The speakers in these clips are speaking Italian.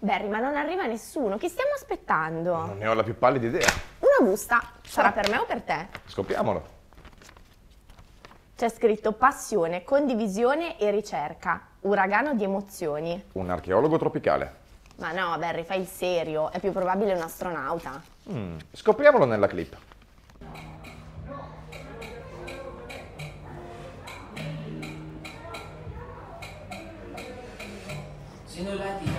Barry, ma non arriva nessuno. Chi stiamo aspettando? Non ne ho la più pallida idea. Una busta. Sarà ah. per me o per te? Scopriamolo. C'è scritto passione, condivisione e ricerca. Uragano di emozioni. Un archeologo tropicale. Ma no, Barry, fai il serio. È più probabile un astronauta. Mm. Scopriamolo nella clip. Signor Latina.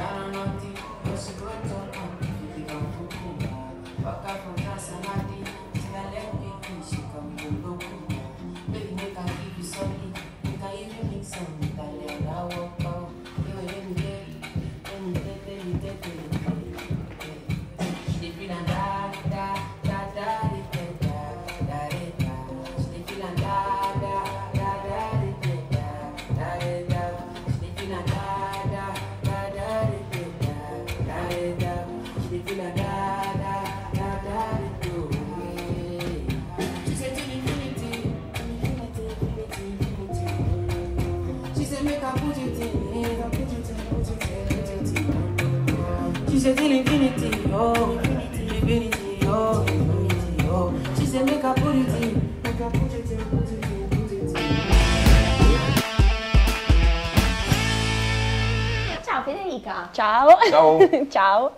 ciao. Ciao. ciao.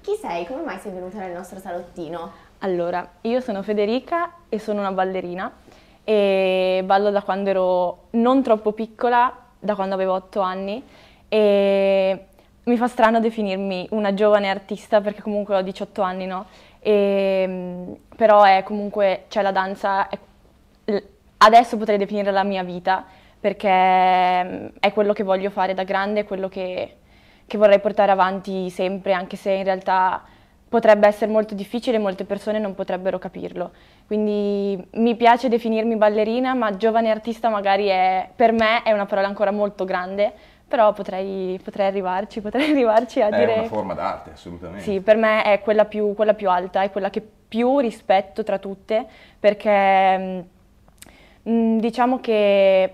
Chi sei? Come mai sei venuta nel nostro salottino? Allora, io sono Federica e sono una ballerina e ballo da quando ero non troppo piccola, da quando avevo otto anni e mi fa strano definirmi una giovane artista perché comunque ho 18 anni, no? E, mm, però è comunque, cioè la danza, è, adesso potrei definire la mia vita perché mm, è quello che voglio fare da grande, è quello che, che vorrei portare avanti sempre, anche se in realtà potrebbe essere molto difficile e molte persone non potrebbero capirlo. Quindi mi piace definirmi ballerina, ma giovane artista magari è, per me è una parola ancora molto grande, però potrei, potrei arrivarci, potrei arrivarci a è dire... È una forma d'arte, assolutamente. Sì, per me è quella più, quella più, alta, è quella che più rispetto tra tutte, perché mm, diciamo che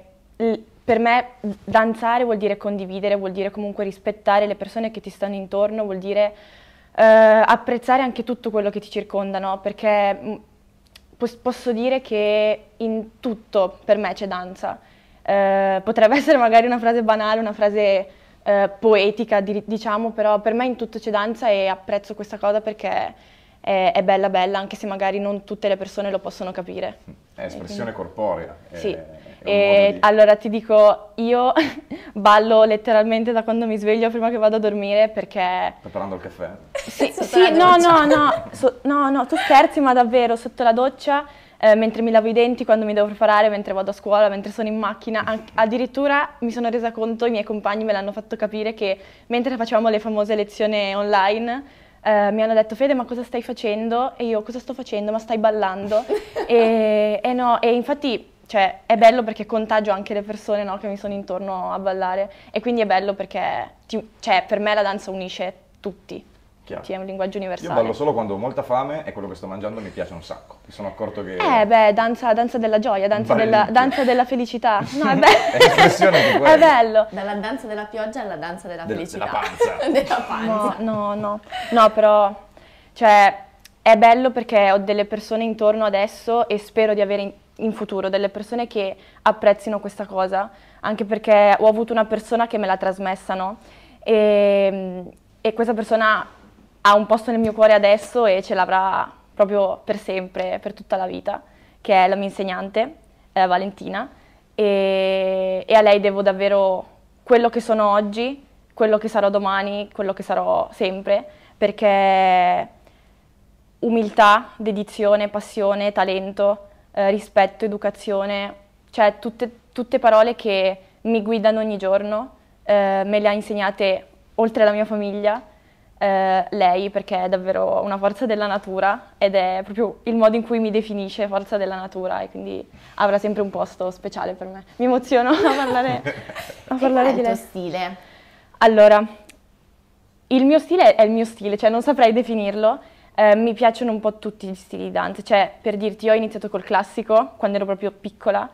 per me danzare vuol dire condividere, vuol dire comunque rispettare le persone che ti stanno intorno, vuol dire eh, apprezzare anche tutto quello che ti circonda, no? perché mm, posso dire che in tutto per me c'è danza. Eh, potrebbe essere magari una frase banale, una frase eh, poetica, diciamo, però per me in tutto c'è danza e apprezzo questa cosa perché è, è, bella bella, anche se magari non tutte le persone lo possono capire. È espressione quindi... corporea. È... Sì e, eh, di... Allora ti dico, io ballo letteralmente da quando mi sveglio prima che vado a dormire perché... Preparando il caffè? Sì, sì no, no, no, so, no, no, tu scherzi ma davvero, sotto la doccia, eh, mentre mi lavo i denti, quando mi devo preparare, mentre vado a scuola, mentre sono in macchina, addirittura mi sono resa conto, i miei compagni me l'hanno fatto capire che mentre facevamo le famose lezioni online... Uh, mi hanno detto Fede ma cosa stai facendo? E io cosa sto facendo? Ma stai ballando? e, e, no, e infatti cioè è bello perché contagio anche le persone no, che mi sono intorno a ballare e quindi è bello perché ti, cioè, per me la danza unisce tutti. Chiaro. è un linguaggio universale. Io ballo solo quando ho molta fame e quello che sto mangiando mi piace un sacco. Mi sono accorto che... Eh beh, danza, danza della gioia, danza della, danza della, felicità. No, è bello. è espressione di quello. È bello. Dalla danza della pioggia alla danza della De, felicità. Della panza. della panza. No, no, no. No, però, cioè, è bello perché ho delle persone intorno adesso e spero di avere in futuro delle persone che apprezzino questa cosa, anche perché ho avuto una persona che me l'ha trasmessa, no? E, ehm, e questa persona ha un posto nel mio cuore adesso e ce l'avrà proprio per sempre, per tutta la vita, che è la mia insegnante, la eh, Valentina, e, e a lei devo davvero quello che sono oggi, quello che sarò domani, quello che sarò sempre, perché umiltà, dedizione, passione, talento, eh, rispetto, educazione, cioè tutte, tutte, parole che mi guidano ogni giorno, eh, me le ha insegnate oltre alla mia famiglia, eh, lei perché è davvero una forza della natura ed è proprio il modo in cui mi definisce forza della natura e quindi avrà sempre un posto speciale per me. Mi emoziono a parlare, a parlare di lei. Il tuo stile? Allora, il mio stile è il mio stile, cioè non saprei definirlo, eh, mi piacciono un po' tutti gli stili di danza, cioè per dirti io ho iniziato col classico quando ero proprio piccola,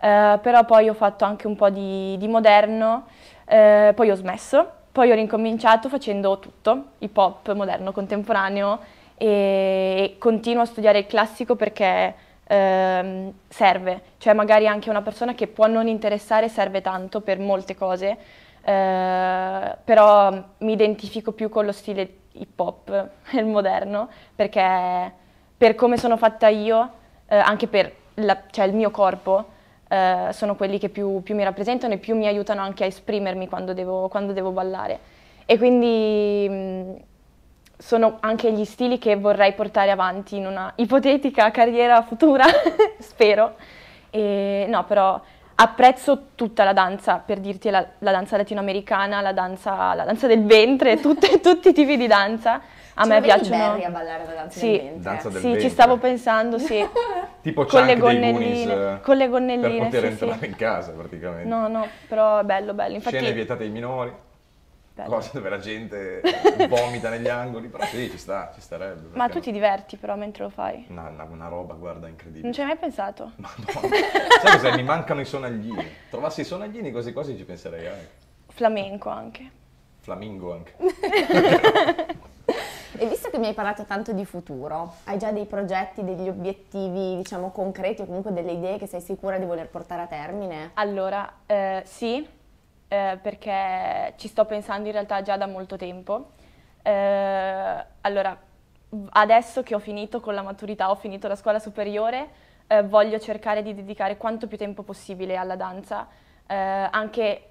eh, però poi ho fatto anche un po' di, di moderno, eh, poi ho smesso, poi ho ricominciato facendo tutto, hip hop, moderno, contemporaneo e, continuo a studiare il classico perché ehm, serve, cioè magari anche una persona che può non interessare serve tanto per molte cose, eh, però mi identifico più con lo stile hip hop e il moderno, perché per come sono fatta io, eh, anche per la, cioè il mio corpo, eh, sono quelli che più, più, mi rappresentano e più mi aiutano anche a esprimermi quando devo, quando devo ballare. E quindi mh, mm, sono anche gli stili che vorrei portare avanti in una ipotetica carriera futura, spero. E, no, però apprezzo tutta la danza, per dirti la, la danza latinoamericana, la danza, la danza del ventre, tutte, tutti i tipi di danza. A cioè, me piacciono. Barry a ballare la danza sì, del ventre. Danza del sì, ventre. ci stavo pensando, sì. tipo con le gonnelline, Goonies, con le eh, gonnelline per poter sì, entrare sì. in casa praticamente. No, no, però è bello, bello. Infatti, Scene vietate ai minori bello. cose dove la gente vomita negli angoli, però sì, ci sta, ci starebbe. Perché... Ma tu ti diverti però mentre lo fai? No, una, una, roba, guarda, incredibile. Non ci hai mai pensato? Ma no, sai cos'è? Mi mancano i sonaglini. Trovassi i sonaglini, quasi quasi ci penserei anche. Eh. Flamenco anche. Flamingo anche. E visto che mi hai parlato tanto di futuro, hai già dei progetti, degli obiettivi, diciamo, concreti o comunque delle idee che sei sicura di voler portare a termine? Allora, eh, sì, eh, perché ci sto pensando in realtà già da molto tempo. Eh, allora, adesso che ho finito con la maturità, ho finito la scuola superiore, eh, voglio cercare di dedicare quanto più tempo possibile alla danza, eh, anche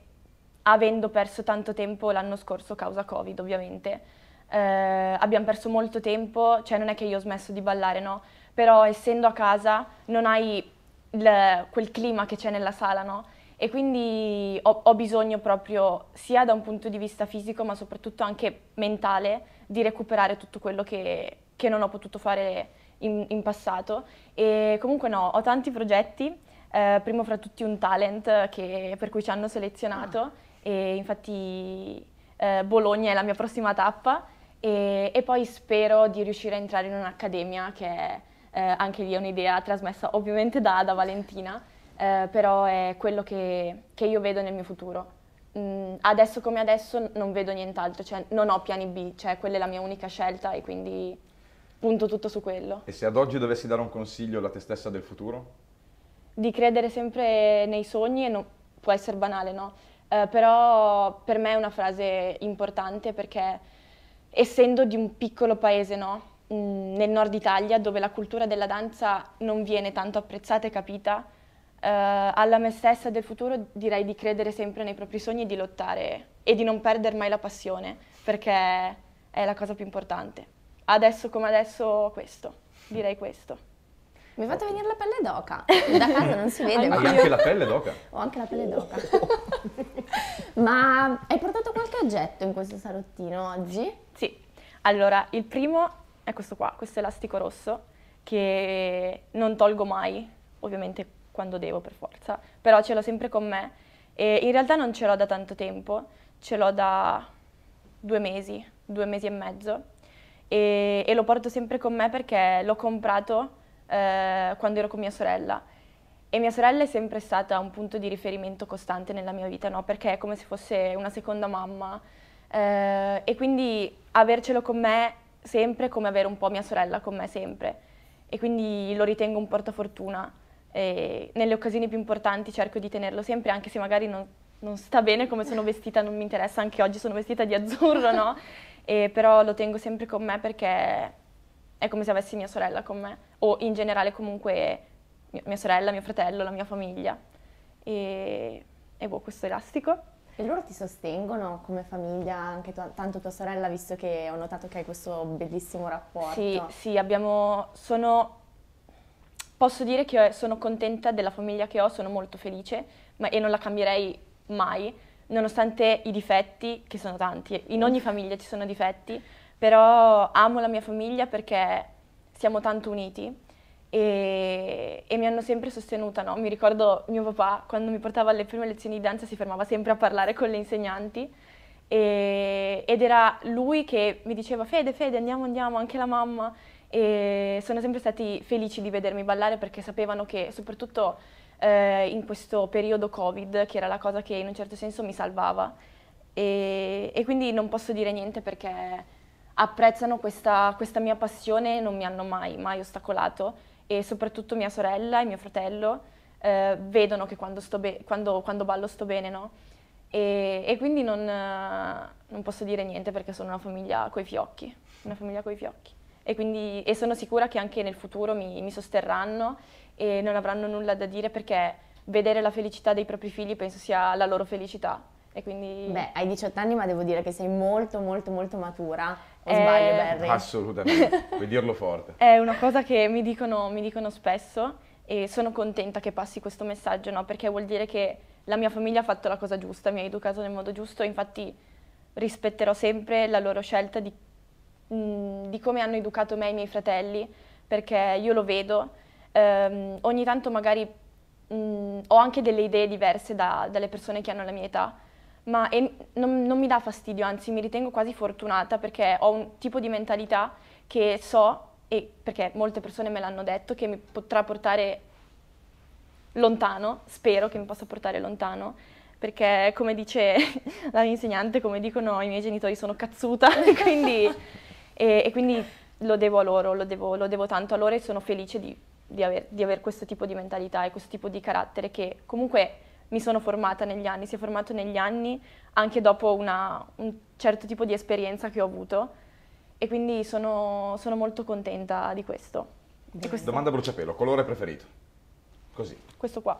avendo perso tanto tempo l'anno scorso causa Covid ovviamente. Eh, abbiamo perso molto tempo, cioè non è che io ho smesso di ballare, no? Però essendo a casa non hai quel clima che c'è nella sala, no? e quindi ho, ho, bisogno proprio sia da un punto di vista fisico ma soprattutto anche mentale di recuperare tutto quello che, che non ho potuto fare in, in, passato e comunque no, ho tanti progetti, eh, primo fra tutti un talent eh, che, per cui ci hanno selezionato ah. e infatti eh, Bologna è la mia prossima tappa e, e, poi spero di riuscire a entrare in un'accademia che è eh, anche lì è un'idea trasmessa ovviamente da, da Valentina eh, però è quello che, che, io vedo nel mio futuro. Mm, adesso come adesso non vedo nient'altro, cioè non ho piani B, cioè quella è la mia unica scelta e quindi punto tutto su quello. E se ad oggi dovessi dare un consiglio alla te stessa del futuro? Di credere sempre nei sogni e non, può essere banale, no? Eh, però per me è una frase importante perché essendo di un piccolo paese, no? Mm, nel nord Italia dove la cultura della danza non viene tanto apprezzata e capita, eh, alla me stessa del futuro direi di credere sempre nei propri sogni e di lottare e di non perdere mai la passione perché è la cosa più importante. Adesso come adesso questo, direi questo. Mi è fatto venire la pelle d'oca, da casa non si vede. Hai anche la pelle d'oca? Ho anche la pelle d'oca. Oh. Ma hai portato qualche oggetto in questo salottino oggi? Sì, allora il primo è questo qua, questo elastico rosso che non tolgo mai, ovviamente quando devo per forza, però ce l'ho sempre con me e in realtà non ce l'ho da tanto tempo, ce l'ho da due mesi, due mesi e mezzo e, e lo porto sempre con me perché l'ho comprato eh, quando ero con mia sorella e mia sorella è sempre stata un punto di riferimento costante nella mia vita, no? perché è come se fosse una seconda mamma eh, e quindi avercelo con me sempre è come avere un po' mia sorella con me sempre e quindi lo ritengo un portafortuna e nelle occasioni più importanti cerco di tenerlo sempre, anche se magari non, non sta bene come sono vestita, non mi interessa, anche oggi sono vestita di azzurro, no? E però lo tengo sempre con me perché è come se avessi mia sorella con me, o in generale comunque mia sorella, mio fratello, la mia famiglia. E, e boh, questo elastico. E loro ti sostengono come famiglia, anche tu, tanto tua sorella, visto che ho notato che hai questo bellissimo rapporto. Sì, sì, abbiamo, sono Posso dire che sono contenta della famiglia che ho, sono molto felice ma, e non la cambierei mai, nonostante i difetti, che sono tanti, in ogni famiglia ci sono difetti, però amo la mia famiglia perché siamo tanto uniti e, e mi hanno sempre sostenuta, no? mi ricordo mio papà quando mi portava alle prime lezioni di danza si fermava sempre a parlare con le insegnanti e, ed era lui che mi diceva Fede, Fede, andiamo, andiamo, anche la mamma e sono sempre stati felici di vedermi ballare perché sapevano che soprattutto eh, in questo periodo Covid, che era la cosa che in un certo senso mi salvava e, e quindi non posso dire niente perché apprezzano questa, questa mia passione, e non mi hanno mai, mai ostacolato e soprattutto mia sorella e mio fratello eh, vedono che quando, quando, quando, ballo sto bene, no? E, e quindi non, non posso dire niente perché sono una famiglia coi fiocchi, una famiglia coi fiocchi e, quindi, e sono sicura che anche nel futuro mi, mi sosterranno e non avranno nulla da dire perché vedere la felicità dei propri figli penso sia la loro felicità. Quindi... Beh, hai 18 anni ma devo dire che sei molto molto molto matura, o eh... sbaglio Barry? Assolutamente, puoi dirlo forte. È una cosa che mi dicono, mi dicono, spesso e sono contenta che passi questo messaggio, no? perché vuol dire che la mia famiglia ha fatto la cosa giusta, mi ha educato nel modo giusto, infatti rispetterò sempre la loro scelta di di come hanno educato me e i miei fratelli, perché io lo vedo. Ehm, ogni tanto magari mh, ho anche delle idee diverse da, dalle persone che hanno la mia età, ma e, non, non, mi dà fastidio, anzi mi ritengo quasi fortunata perché ho un tipo di mentalità che so, e perché molte persone me l'hanno detto, che mi potrà portare lontano, spero che mi possa portare lontano, perché come dice la mia insegnante, come dicono i miei genitori, sono cazzuta, quindi... E, e quindi lo devo a loro, lo devo, lo devo, tanto a loro e sono felice di, di avere aver questo tipo di mentalità e questo tipo di carattere che comunque mi sono formata negli anni, si è formato negli anni anche dopo una, un certo tipo di esperienza che ho avuto e quindi sono, sono molto contenta di questo. di mm. questo. Domanda bruciapelo, colore preferito? Così. Questo qua.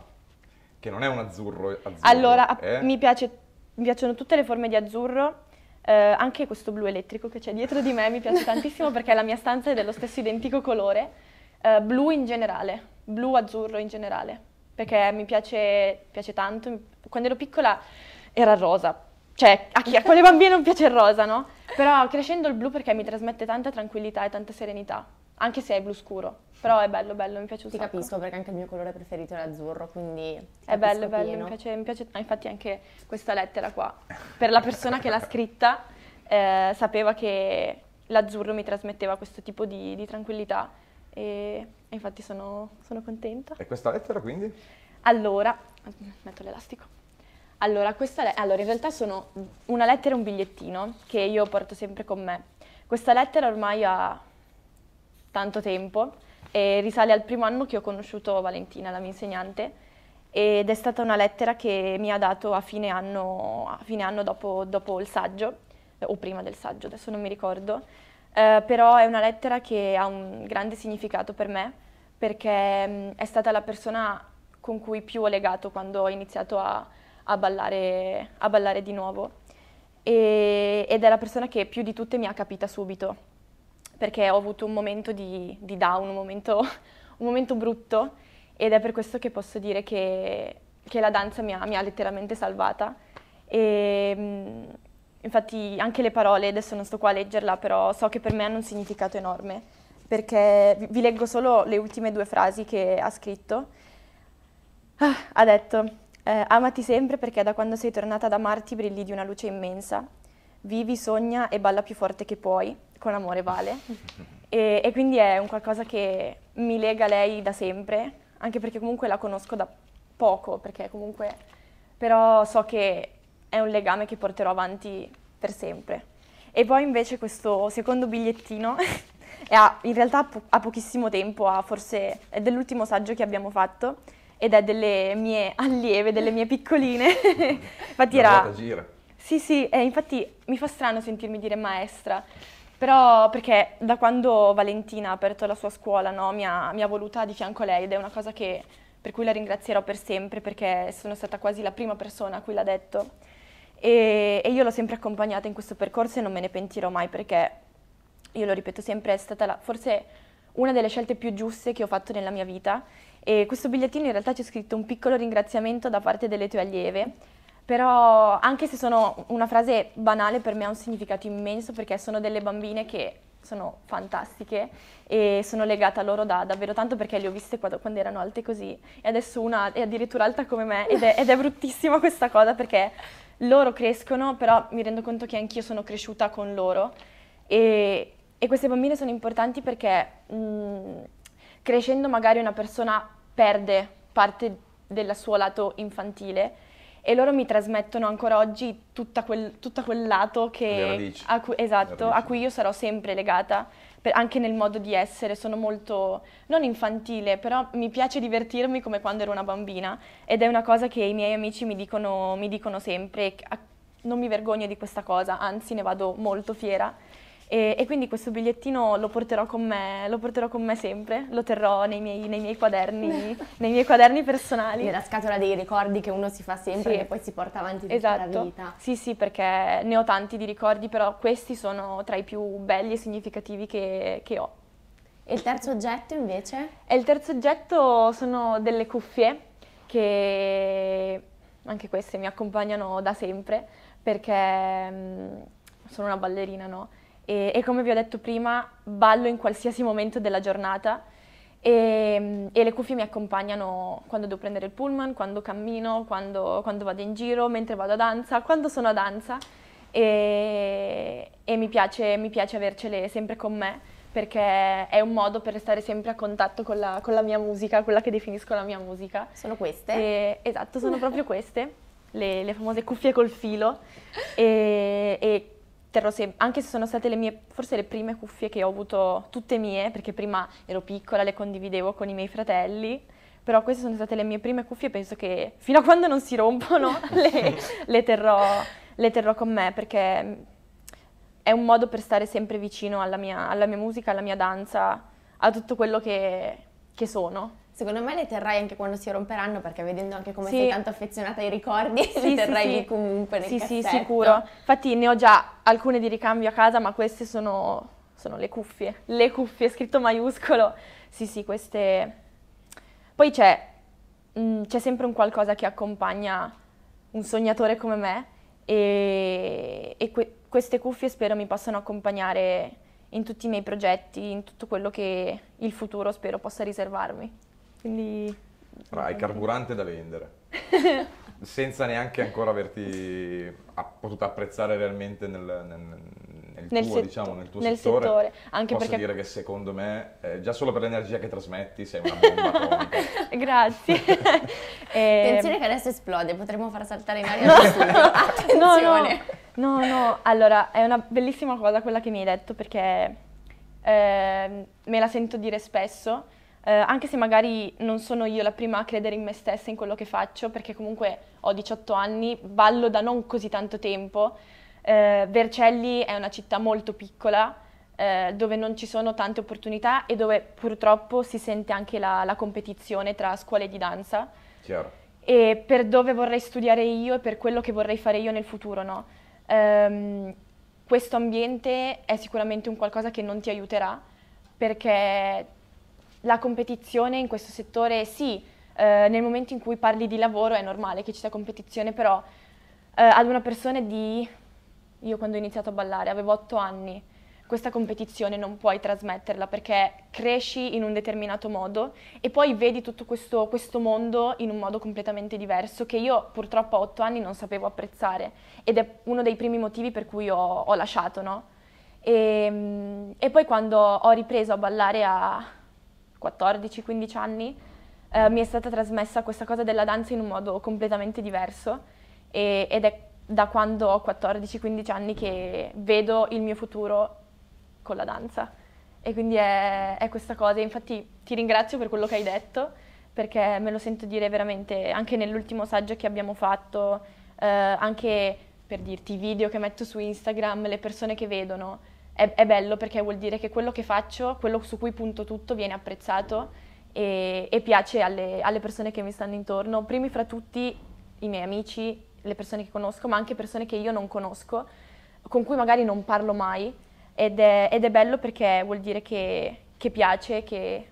Che non è un azzurro. azzurro allora, eh? mi, piace, mi piacciono tutte le forme di azzurro, eh, anche questo blu elettrico che c'è dietro di me mi piace tantissimo perché la mia stanza è dello stesso identico colore, eh, blu in generale, blu-azzurro in generale, perché mi piace, piace tanto. Quando ero piccola era rosa, cioè a, chi, a quale bambino non piace il rosa, no? Però crescendo il blu perché mi trasmette tanta tranquillità e tanta serenità anche se è blu scuro. Però è bello, bello, mi piace un ti sacco. Ti capisco perché anche il mio colore preferito è l'azzurro, quindi È bello, bello, mi piace, mi piace ah, infatti anche questa lettera qua. Per la persona che l'ha scritta eh, sapeva che l'azzurro mi trasmetteva questo tipo di, di tranquillità e, infatti sono, sono contenta. E questa lettera quindi? Allora, metto l'elastico. Allora, questa le- allora, in realtà sono una lettera e un bigliettino che io porto sempre con me. Questa lettera ormai ha tanto tempo e risale al primo anno che ho conosciuto Valentina, la mia insegnante, ed è stata una lettera che mi ha dato a fine anno, a fine anno dopo, dopo, il saggio, o prima del saggio, adesso non mi ricordo, eh, però è una lettera che ha un grande significato per me perché è stata la persona con cui più ho legato quando ho iniziato a, a, ballare, a ballare, di nuovo e, ed è la persona che più di tutte mi ha capita subito perché ho avuto un momento di, di down, un momento, un momento, brutto ed è per questo che posso dire che, che la danza mi ha, mi ha, letteralmente salvata. E, mm, infatti anche le parole, adesso non sto qua a leggerla, però so che per me hanno un significato enorme, perché vi leggo solo le ultime due frasi che ha scritto. Ah, ha detto, eh, amati sempre perché da quando sei tornata ad amarti brilli di una luce immensa vivi, sogna e balla più forte che puoi, con amore vale. E, e quindi è un qualcosa che mi lega a lei da sempre, anche perché comunque la conosco da poco, perché comunque però so che è un legame che porterò avanti per sempre. E poi invece questo secondo bigliettino ha, in realtà ha, po- pochissimo tempo, ha forse, è dell'ultimo saggio che abbiamo fatto ed è delle mie allieve, delle mie piccoline. Infatti era, gira. Sì, sì, eh, infatti mi fa strano sentirmi dire maestra, però perché da quando Valentina ha aperto la sua scuola no, mi, ha, mi ha voluta di fianco lei ed è una cosa che, per cui la ringrazierò per sempre perché sono stata quasi la prima persona a cui l'ha detto e, e io l'ho sempre accompagnata in questo percorso e non me ne pentirò mai perché, io lo ripeto sempre, è stata la, forse una delle scelte più giuste che ho fatto nella mia vita e questo bigliettino in realtà c'è scritto un piccolo ringraziamento da parte delle tue allieve però anche se sono una frase banale, per me ha un significato immenso perché sono delle bambine che sono fantastiche e sono legata a loro da davvero tanto perché le ho viste quando, quando erano alte così e adesso una è addirittura alta come me ed è, ed è bruttissima questa cosa perché loro crescono, però mi rendo conto che anch'io sono cresciuta con loro e, e queste bambine sono importanti perché mh, mm, crescendo magari una persona perde parte del suo lato infantile e loro mi trasmettono ancora oggi quel, tutto quel lato che, a, cui, esatto, a cui io sarò sempre legata, per, anche nel modo di essere, sono molto, non infantile, però mi piace divertirmi come quando ero una bambina ed è una cosa che i miei amici mi dicono, mi dicono sempre, ah, non mi vergogno di questa cosa, anzi ne vado molto fiera e, e quindi questo bigliettino lo porterò con me, lo porterò con me sempre, lo terrò nei miei, nei miei quaderni, nei miei quaderni personali. Nella scatola dei ricordi che uno si fa sempre sì. e poi si porta avanti tutta esatto. la vita. Sì, sì, perché ne ho tanti di ricordi, però questi sono tra i più belli e significativi che, che ho. E il terzo oggetto invece? E il terzo oggetto sono delle cuffie che anche queste mi accompagnano da sempre perché mm, sono una ballerina, no? e, e, come vi ho detto prima ballo in qualsiasi momento della giornata e, ehm, e le cuffie mi accompagnano quando devo prendere il pullman, quando cammino, quando, quando, vado in giro, mentre vado a danza, quando sono a danza e, e mi, piace, mi, piace, avercele sempre con me perché è un modo per restare sempre a contatto con la, con la mia musica, quella che definisco la mia musica. Sono queste? esatto, sono proprio queste. Le, le, famose cuffie col filo e, e, terrò sempre, anche se sono state le mie, forse le prime cuffie che ho avuto, tutte mie, perché prima ero piccola, le condividevo con i miei fratelli, però queste sono state le mie prime cuffie penso che fino a quando non si rompono le, le, terrò, le terrò con me, perché è un modo per stare sempre vicino alla mia, alla mia musica, alla mia danza, a tutto quello che, che sono. Secondo me le terrai anche quando si romperanno, perché vedendo anche come sì. sei tanto affezionata ai ricordi, sì, le terrai sì, lì comunque nel sì, cassetto. Sì, sicuro. Infatti ne ho già alcune di ricambio a casa, ma queste sono, sono le cuffie. Le cuffie, scritto maiuscolo. Sì, sì, queste... Poi c'è, mh, mm, c'è sempre un qualcosa che accompagna un sognatore come me e, e que- queste cuffie spero mi possano accompagnare in tutti i miei progetti, in tutto quello che il futuro spero possa riservarmi quindi... Allora, hai carburante da vendere, senza neanche ancora averti potuto apprezzare realmente nel, nel, nel, nel tuo, set- diciamo, nel tuo nel settore. settore. Anche Posso perché... dire che secondo me, eh, già solo per l'energia che trasmetti, sei una bomba atomica. Grazie. e... Eh, Attenzione che adesso esplode, potremmo far saltare in aria Attenzione. No, no, no, no, allora è una bellissima cosa quella che mi hai detto perché eh, me la sento dire spesso eh, anche se magari non sono io la prima a credere in me stessa, in quello che faccio, perché comunque ho 18 anni, ballo da non così tanto tempo. Eh, Vercelli è una città molto piccola, eh, dove non ci sono tante opportunità e dove purtroppo si sente anche la, la competizione tra scuole di danza. Chiaro. E per dove vorrei studiare io e per quello che vorrei fare io nel futuro, no? ehm, questo ambiente è sicuramente un qualcosa che non ti aiuterà perché la competizione in questo settore sì, eh, nel momento in cui parli di lavoro è normale che ci sia competizione, però eh, ad una persona di... Io quando ho iniziato a ballare avevo otto anni, questa competizione non puoi trasmetterla perché cresci in un determinato modo e poi vedi tutto questo, questo, mondo in un modo completamente diverso che io purtroppo a otto anni non sapevo apprezzare ed è uno dei primi motivi per cui ho, ho lasciato, no? E, ehm, e poi quando ho ripreso a ballare a, 14-15 anni, eh, mi è stata trasmessa questa cosa della danza in un modo completamente diverso e, ed è da quando ho 14-15 anni che vedo il mio futuro con la danza. E quindi è, è questa cosa, infatti ti ringrazio per quello che hai detto, perché me lo sento dire veramente anche nell'ultimo saggio che abbiamo fatto, eh, anche per dirti i video che metto su Instagram, le persone che vedono, è, è, bello perché vuol dire che quello che faccio, quello su cui punto tutto, viene apprezzato e, e piace alle, alle persone che mi stanno intorno, primi fra tutti i miei amici, le persone che conosco, ma anche persone che io non conosco, con cui magari non parlo mai. Ed è, ed è bello perché vuol dire che, che piace, che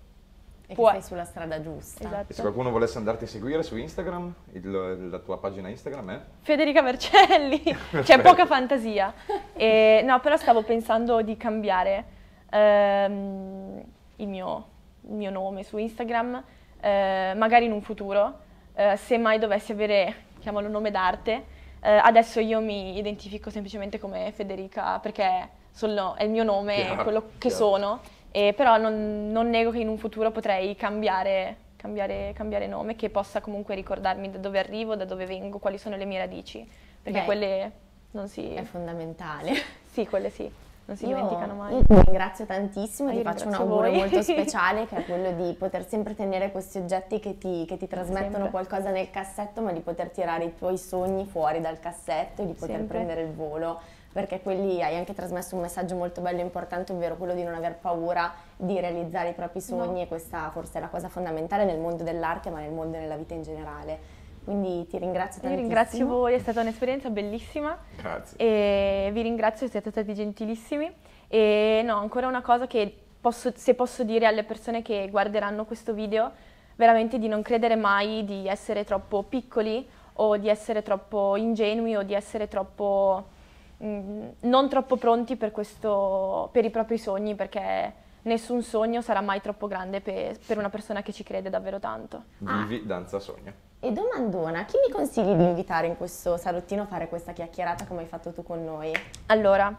e può... sei sulla strada giusta. Esatto. se qualcuno volesse andarti a seguire su Instagram, il, la tua pagina Instagram è? Federica Vercelli, c'è poca fantasia. E, no, però stavo pensando di cambiare ehm, il, mio, il, mio, nome su Instagram, eh, magari in un futuro, eh, se mai dovessi avere, chiamalo nome d'arte, eh, adesso io mi identifico semplicemente come Federica perché sono, è il mio nome, chiaro, quello che chiaro. sono e però non, non, nego che in un futuro potrei cambiare, cambiare, cambiare, nome, che possa comunque ricordarmi da dove arrivo, da dove vengo, quali sono le mie radici, perché Beh, quelle non si... È fondamentale. Sì, quelle sì, non si Io dimenticano mai. Ti ringrazio tantissimo, ti faccio un augurio voi. molto speciale che è quello di poter sempre tenere questi oggetti che ti, che ti trasmettono sempre. qualcosa nel cassetto, ma di poter tirare i tuoi sogni fuori dal cassetto e di poter sempre. prendere il volo perché quelli hai anche trasmesso un messaggio molto bello e importante, ovvero quello di non aver paura di realizzare i propri sogni no. e questa forse è la cosa fondamentale nel mondo dell'arte, ma nel mondo e nella vita in generale. Quindi ti ringrazio tantissimo. Io ringrazio voi, è stata un'esperienza bellissima. Grazie. E vi ringrazio, siete stati gentilissimi. E no, ancora una cosa che posso, se posso dire alle persone che guarderanno questo video, veramente di non credere mai di essere troppo piccoli o di essere troppo ingenui o di essere troppo Mm, non troppo pronti per, questo, per i propri sogni perché nessun sogno sarà mai troppo grande per, per una persona che ci crede davvero tanto. Vivi, ah. danza, sogno. E domandona, chi mi consigli di invitare in questo salottino a fare questa chiacchierata come hai fatto tu con noi? Allora,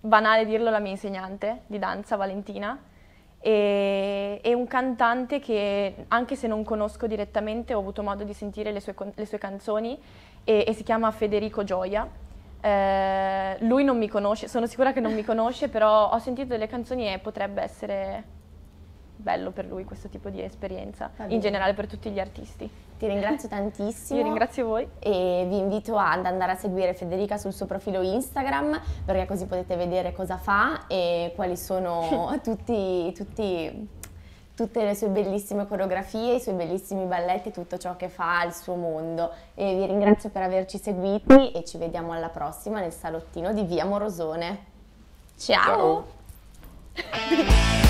banale dirlo, la mia insegnante di danza, Valentina, e, e un cantante che anche se non conosco direttamente ho avuto modo di sentire le sue, le sue canzoni e, e si chiama Federico Gioia eh, lui non mi conosce, sono sicura che non mi conosce, però ho sentito delle canzoni e potrebbe essere bello per lui questo tipo di esperienza, in generale per tutti gli artisti. Ti ringrazio tantissimo. Io ringrazio voi. E vi invito ad andare a seguire Federica sul suo profilo Instagram perché così potete vedere cosa fa e quali sono tutti, tutti tutte le sue bellissime coreografie, i suoi bellissimi balletti, tutto ciò che fa il suo mondo. E vi ringrazio per averci seguiti e ci vediamo alla prossima nel salottino di Via Morosone. Ciao. Ciao.